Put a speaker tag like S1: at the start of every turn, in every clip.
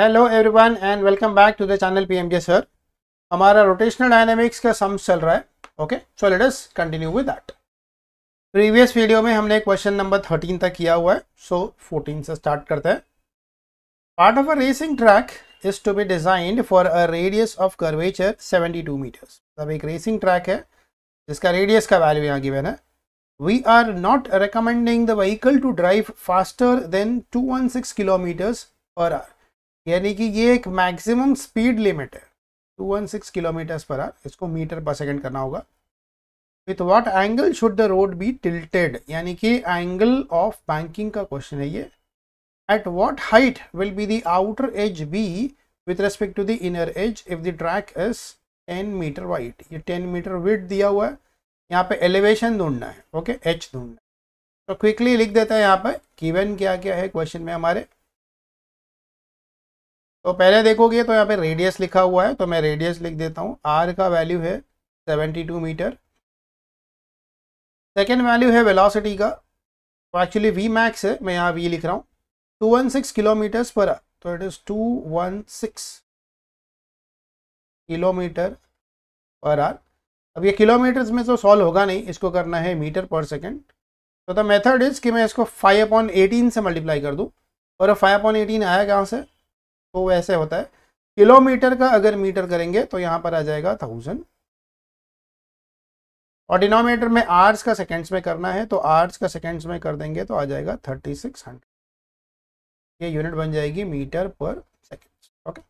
S1: Hello everyone and welcome back to the channel PMJ sir हमारा rotational dynamics का sums चल रहा है okay so let us continue with that previous video में हमने question number thirteen तक किया हुआ है सो so, फोर्टीन से स्टार्ट करते हैं part of a racing track is to be designed for a radius of curvature two meters मतलब एक रेसिंग ट्रैक है जिसका रेडियस का वैल्यू यहाँ गिवन है we are not recommending the vehicle to drive faster than 216 kilometers per hour यानी कि ये एक मैक्सिमम स्पीड लिमिट है 216 किलोमीटर पर आर इसको मीटर पर सेकंड करना होगा with what angle should the road be tilted यानी कि एंगल ऑफ बैंकिंग का क्वेश्चन है ये at what height will be the outer edge be with respect to the inner edge if the track is 10 meter wide ये 10 metre with दिया हुआ है यहाँ पे एलिवेशन ढूंढना है ओके एच ढूंढना है तो क्विकली लिख देता है यहाँ पर किवन क्या क्या है क्वेश्चन में हमारे तो पहले देखोगे तो यहाँ पे रेडियस लिखा हुआ है तो मैं रेडियस लिख देता हूँ आर का वैल्यू है 72 मीटर सेकेंड वैल्यू है वेलासिटी का तो एक्चुअली वी मैक्स है मैं यहाँ वी लिख रहा हूँ to one six kilometers per तो it is two one six kilometer per hour अब ये किलोमीटर्स में तो सॉल्व होगा नहीं इसको करना है मीटर पर सेकेंड तो द मेथड इज़ कि मैं इसको फाइव अपॉन एटीन से मल्टीप्लाई कर दूँ और फाइव अपॉन एटीन आया कहाँ से तो वैसे होता है किलोमीटर का अगर मीटर करेंगे तो यहाँ पर आ जाएगा थाउजेंड और डिनोमीटर में आर्स का सेकेंड्स में करना है तो आर्स का सेकेंड्स में कर देंगे तो आ जाएगा थर्टी सिक्स हंड्रेड ये यूनिट बन जाएगी मीटर पर सेकेंड ओके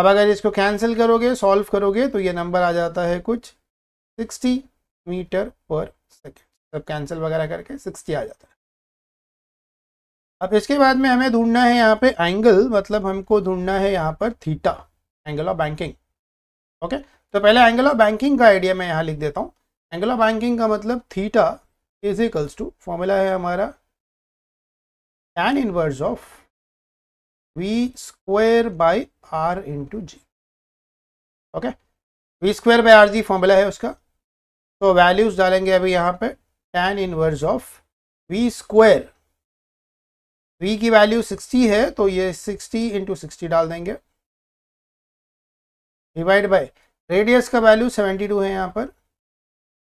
S1: अब अगर इसको कैंसिल करोगे सॉल्व करोगे तो ये नंबर आ जाता है कुछ सिक्सटी मीटर पर सेकेंड सब कैंसिल वगैरह करके सिक्सटी आ जाता है अब इसके बाद में हमें ढूंढना है यहाँ पे एंगल मतलब हमको ढूंढना है यहाँ पर theta angle of banking okay तो पहले एंगल ऑफ बैंकिंग का आइडिया मैं यहाँ लिख देता हूँ एंगल ऑफ बैंकिंग का मतलब theta is equals to formula है हमारा tan inverse of V square by R into G okay V square by R G formula है उसका तो वैल्यूज डालेंगे अभी यहाँ पे tan inverse of V square v की वैल्यू 60 है तो ये 60 इंटू सिक्सटी डाल देंगे डिवाइड बाय रेडियस का वैल्यू 72 है यहाँ पर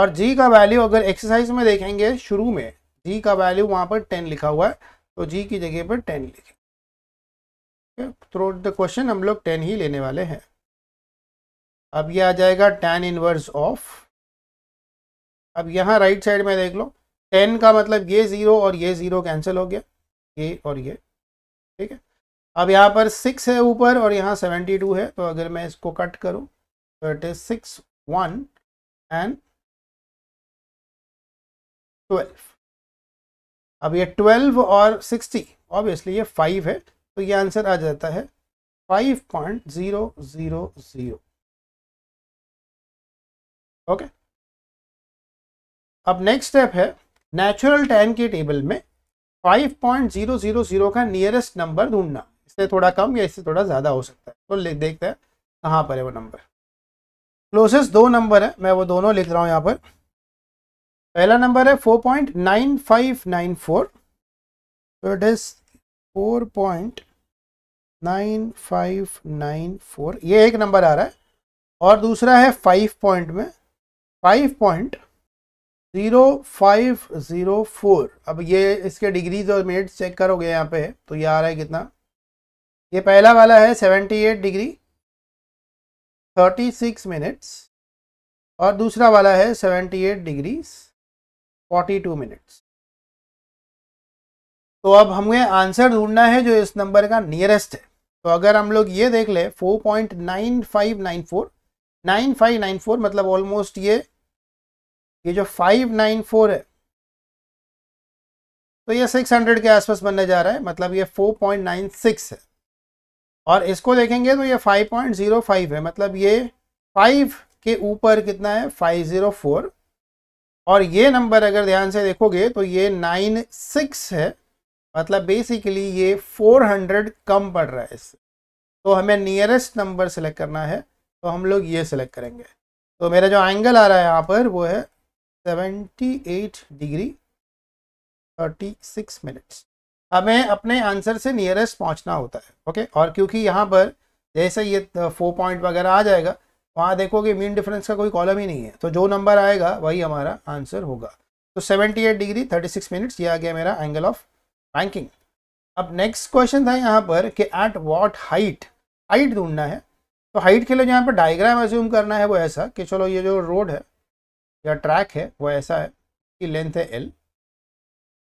S1: और g का वैल्यू अगर एक्सरसाइज में देखेंगे शुरू में g का वैल्यू वहाँ पर 10 लिखा हुआ है तो g की जगह पर 10 लिखें थ्रू द क्वेश्चन हम लोग 10 ही लेने वाले हैं अब ये आ जाएगा टेन इनवर्स ऑफ अब यहाँ राइट साइड में देख लो 10 का मतलब ये ज़ीरो और ये ज़ीरो कैंसिल हो गया ये और ये ठीक है अब यहाँ पर सिक्स है ऊपर और यहाँ सेवेंटी टू है तो अगर मैं इसको कट करूँ तो
S2: it is six one and twelve अब ये ट्वेल्व और सिक्सटी ऑब्वियसली ये फाइव है तो ये आंसर आ जाता है five point zero zero zero okay अब नेक्स्ट स्टेप है नेचुरल टेन के टेबल में 5.000 का नियरेस्ट नंबर ढूंढना
S1: इससे थोड़ा कम या इससे थोड़ा ज़्यादा हो सकता है तो देखते हैं कहाँ पर है वो नंबर क्लोजेस्ट दो नंबर है मैं वो दोनों लिख रहा हूँ यहाँ पर पहला नंबर है 4.9594 तो इट इज़ फोर ये एक नंबर आ रहा है और दूसरा है फाइव पॉइंट में five point zero five zero four अब ये इसके डिग्रीज और मिनट्स चेक करोगे यहाँ पे तो ये आ रहा है कितना ये पहला वाला है seventy eight degree thirty six minutes और दूसरा वाला है seventy eight degrees forty two minutes तो अब हमें आंसर ढूंढना है जो इस नंबर का नियरेस्ट है तो अगर हम लोग ये देख ले four point nine five nine four nine five nine four मतलब ऑलमोस्ट ये ये जो फाइव नाइन फोर है तो ये सिक्स हंड्रेड के आसपास बनने जा रहा है मतलब ये फोर पॉइंट नाइन सिक्स है और इसको देखेंगे तो ये फाइव पॉइंट जीरो फाइव है मतलब ये फाइव के ऊपर कितना है फाइव ज़ीरो फोर और ये नंबर अगर ध्यान से देखोगे तो ये नाइन सिक्स है मतलब बेसिकली ये फोर हंड्रेड कम पड़ रहा है इससे तो हमें नियरेस्ट नंबर सेलेक्ट करना है तो हम लोग ये सिलेक्ट करेंगे तो मेरा जो एंगल आ रहा है यहाँ पर वो है 78 डिग्री 36 मिनट्स हमें अपने आंसर से नियरेस्ट पहुंचना होता है ओके और क्योंकि यहाँ पर जैसे ये फोर पॉइंट वगैरह आ जाएगा वहाँ देखोगे मीन डिफरेंस का कोई कॉलम ही नहीं है तो जो नंबर आएगा वही हमारा आंसर होगा तो 78 डिग्री 36 मिनट्स ये आ गया मेरा एंगल ऑफ रैंकिंग अब नेक्स्ट क्वेश्चन था यहाँ पर कि एट वॉट हाइट हाइट ढूंढना है तो हाइट के लिए यहाँ पर डायग्राम एज्यूम करना है वो ऐसा कि चलो ये जो रोड है या ट्रैक है वो ऐसा है कि लेंथ है एल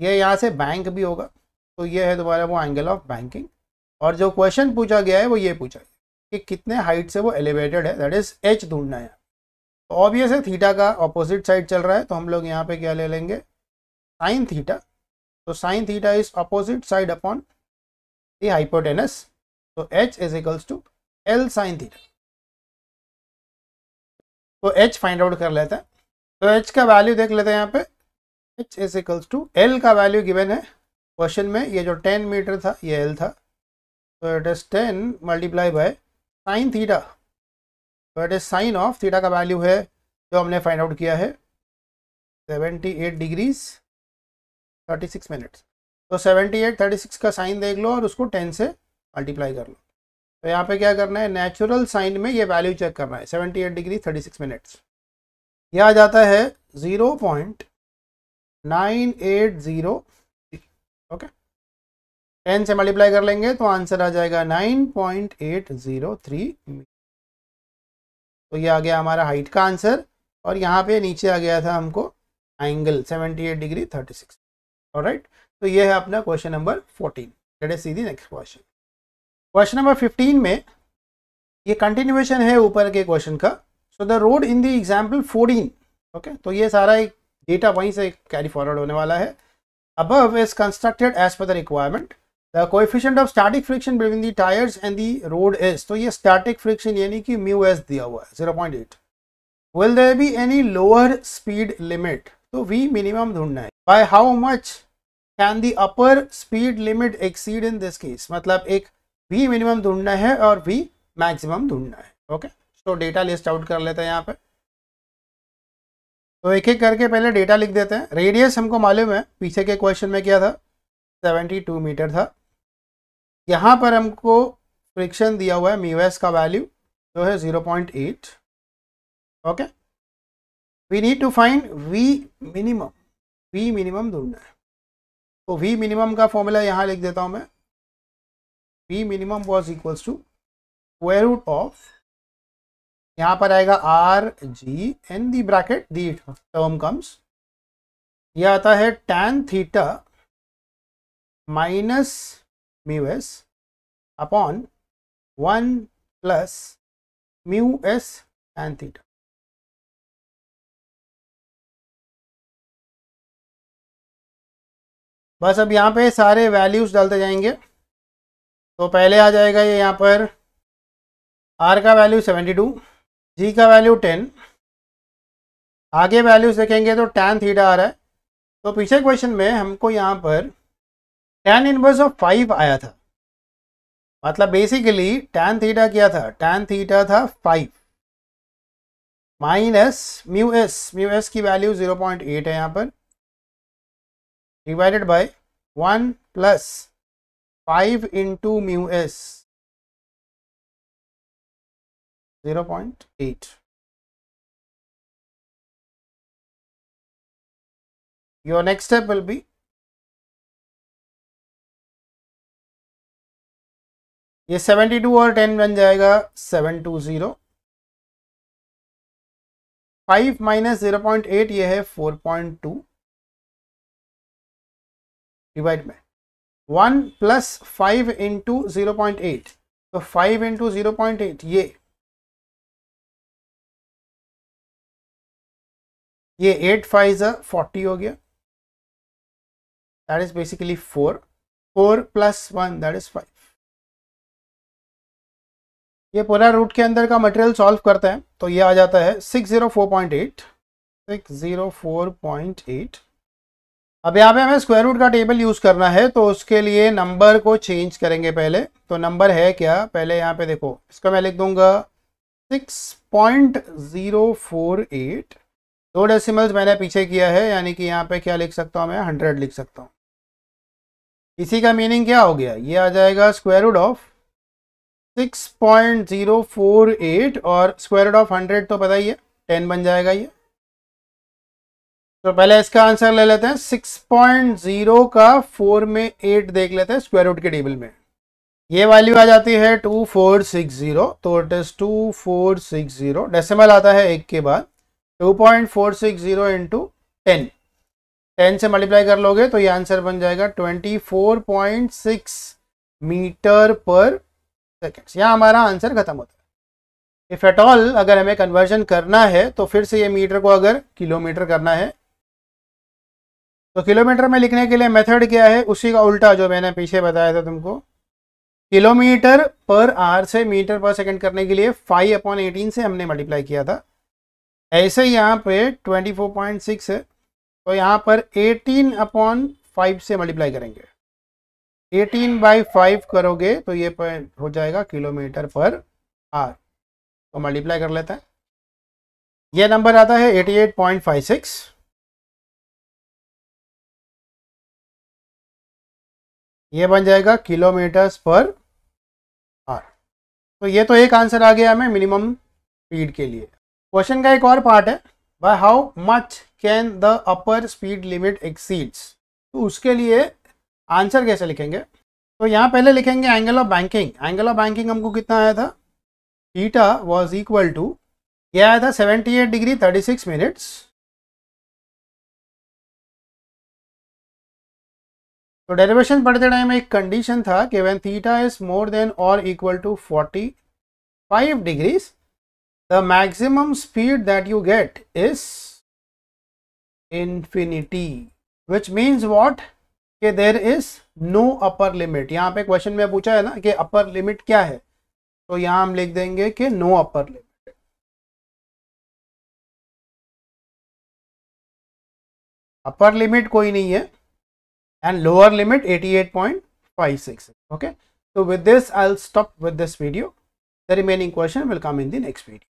S1: ये यहाँ से बैंक भी होगा तो ये है दोबारा वो एंगल ऑफ बैंकिंग और जो क्वेश्चन पूछा गया है वो ये पूछा गया कि कितने हाइट से वो एलिवेटेड है दैट इज एच ढूंढना है तो ऑब्वियस है थीटा का अपोजिट साइड चल रहा है तो हम लोग यहाँ पे क्या ले लेंगे साइन थीटा तो sine theta is opposite side upon the hypotenuse तो H is equals to L sine theta तो एच फाइंड आउट कर लेते हैं तो एच का वैल्यू देख लेते हैं यहाँ पे H S equals to L का वैल्यू गिवन है क्वेश्चन में ये जो टेन मीटर था ये एल था तो it is ten multiply by sine theta तो it is sine of theta का वैल्यू है जो हमने फाइंड आउट किया है seventy eight degrees thirty six minutes तो सेवेंटी एट थर्टी सिक्स का साइन देख लो और उसको टेन से मल्टीप्लाई कर लो तो यहाँ पे क्या करना है नेचुरल साइन में ये वैल्यू चेक करना है seventy eight degree thirty six minutes यह आ जाता है zero point nine eight zero okay ten से मल्टीप्लाई कर लेंगे तो आंसर आ जाएगा nine point eight zero three तो ये आ गया हमारा हाइट का आंसर और यहाँ पे नीचे आ गया था हमको angle seventy eight degree thirty six right तो ये है अपना question number fourteen let's see next question question number fifteen में ये कंटिन्यूएशन है ऊपर के क्वेश्चन का so the road in the example fourteen okay तो ये सारा एक डेटा वहीं से कैरी फॉरवर्ड होने वाला है अब is constructed as per the requirement the coefficient of starting friction between the tyres and the road is तो ये स्टार्टिंग फ्रिक्शन यानी कि म्यू एज दिया हुआ है zero point eight will there be any lower speed limit तो V minimum ढूंढना है by how much can the upper speed limit exceed in this case मतलब एक वी मिनिमम ढूंढना है और वी मैक्सिमम ढूंढना है ओके okay? तो डेटा लिस्ट आउट कर लेते हैं यहाँ पे तो एक एक करके पहले डेटा लिख देते हैं रेडियस हमको मालूम है पीछे के क्वेश्चन में क्या था 72 मीटर था यहाँ पर हमको फ्रिक्शन दिया हुआ है मीवेस का वैल्यू जो है 0.8
S2: okay we need to find V minimum V minimum ढूंढना है तो वी मिनिमम का फॉर्मूला यहाँ लिख देता हूँ मैं
S1: V minimum was equals to square root of यहाँ पर आएगा R G and the bracket the term comes ये आता
S2: है tan theta minus mu S upon one plus mu S tan theta बस अब यहाँ पे सारे वैल्यूज डालते जाएंगे
S1: तो पहले आ जाएगा ये यहाँ पर आर का वैल्यू सेवेंटी टू जी का वैल्यू टेन आगे वैल्यूज देखेंगे तो टेन थीटा आ रहा है तो पीछे क्वेश्चन में हमको यहाँ पर टेन इनवर्स ऑफ फाइव आया था मतलब बेसिकली टेन थीटा क्या था टेन थीटा था five minus mu S mu S की वैल्यू जीरो पॉइंट एट है यहाँ पर
S2: divided by one plus five into mu S at your next step will be ये सेवेंटी टू और ten बन जाएगा seven two zero five minus zero point eight ये है फोर पॉइंट टू डिवाइड में one plus five into zero point eight तो five into zero point eight ये ये एट फाइव ज़ा फोर्टी हो गया that is basically four four plus one that is five ये पूरा रूट के अंदर का मटेरियल सॉल्व करते हैं तो ये आ
S1: जाता है six zero four point eight six zero four point eight अब यहाँ पे हमें स्क्वायर रूट का टेबल यूज़ करना है तो उसके लिए नंबर को चेंज करेंगे पहले तो नंबर है क्या पहले यहाँ पे देखो इसको मैं लिख दूंगा six point zero four eight दो डेसिमल्स मैंने पीछे किया है यानी कि यहाँ पे क्या लिख सकता हूँ मैं हंड्रेड लिख सकता हूँ इसी का मीनिंग क्या हो गया ये आ जाएगा square root of six point zero four eight और स्क्वायर रूट ऑफ हंड्रेड तो पता ही है टेन बन जाएगा ये तो पहले इसका आंसर ले लेते हैं सिक्स पॉइंट जीरो का फोर में एट देख लेते हैं स्क्वायर रूट के टेबल में ये वैल्यू आ जाती है टू फोर सिक्स जीरो तो it is two four six zero decimal आता है एक के बाद two point four six zero into ten ten से मल्टीप्लाई कर लोगे तो ये आंसर बन जाएगा twenty four point six meter per second यहाँ हमारा आंसर खत्म होता है इफ़ एट ऑल अगर हमें कन्वर्जन करना है तो फिर से ये मीटर को अगर किलोमीटर करना है तो किलोमीटर में लिखने के लिए मेथड क्या है उसी का उल्टा जो मैंने पीछे बताया था तुमको किलोमीटर पर आर से मीटर पर सेकंड करने के लिए फाइव अपॉन एटीन से हमने मल्टीप्लाई किया था ऐसे यहाँ पे 24.6 है तो यहाँ पर 18 अपॉन फाइव से मल्टीप्लाई करेंगे 18 बाई फाइव करोगे तो ये पॉइंट हो जाएगा किलोमीटर पर आर तो मल्टीप्लाई कर लेते हैं
S2: ये नंबर आता है 88.56 ये बन जाएगा किलोमीटर्स पर आर तो ये तो एक आंसर आ गया हमें मिनिमम स्पीड के लिए
S1: क्वेश्चन का एक और पार्ट है by how much can the upper speed limit exceeds तो उसके लिए आंसर कैसे लिखेंगे तो यहाँ पहले लिखेंगे angle of banking angle of banking हमको कितना आया था थीटा वाज इक्वल टू यह आया
S2: था 78 डिग्री 36 मिनट्स तो डेरिवेशन पढ़ते टाइम एक कंडीशन था कि when theta is
S1: more than और equal to 45 degrees the maximum speed that you get is infinity which means what कि there is no upper limit यहाँ पे क्वेश्चन में पूछा है ना कि
S2: अपर लिमिट क्या है तो यहाँ हम लिख देंगे कि no upper limit upper limit कोई नहीं है and lower limit 88.56 okay so with this i'll stop with this video the remaining question will come in the next video